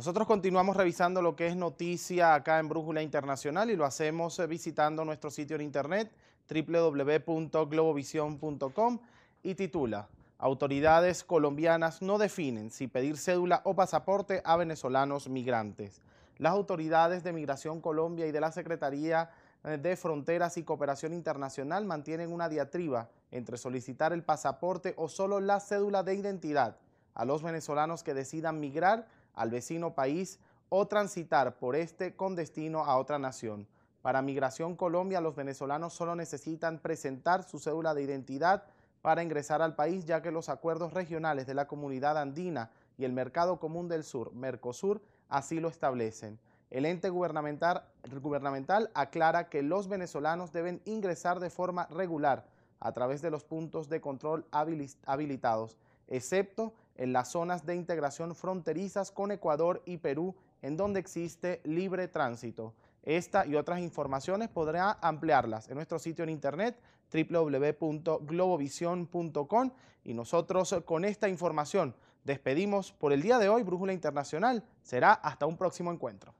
Nosotros continuamos revisando lo que es noticia acá en Brújula Internacional y lo hacemos eh, visitando nuestro sitio en internet www.globovision.com y titula Autoridades colombianas no definen si pedir cédula o pasaporte a venezolanos migrantes. Las autoridades de Migración Colombia y de la Secretaría eh, de Fronteras y Cooperación Internacional mantienen una diatriba entre solicitar el pasaporte o solo la cédula de identidad a los venezolanos que decidan migrar al vecino país o transitar por este con destino a otra nación. Para Migración Colombia, los venezolanos solo necesitan presentar su cédula de identidad para ingresar al país, ya que los acuerdos regionales de la comunidad andina y el Mercado Común del Sur, Mercosur, así lo establecen. El ente gubernamental, gubernamental aclara que los venezolanos deben ingresar de forma regular a través de los puntos de control habilitados, excepto en las zonas de integración fronterizas con Ecuador y Perú, en donde existe libre tránsito. Esta y otras informaciones podrá ampliarlas en nuestro sitio en internet www.globovision.com y nosotros eh, con esta información despedimos por el día de hoy Brújula Internacional. Será hasta un próximo encuentro.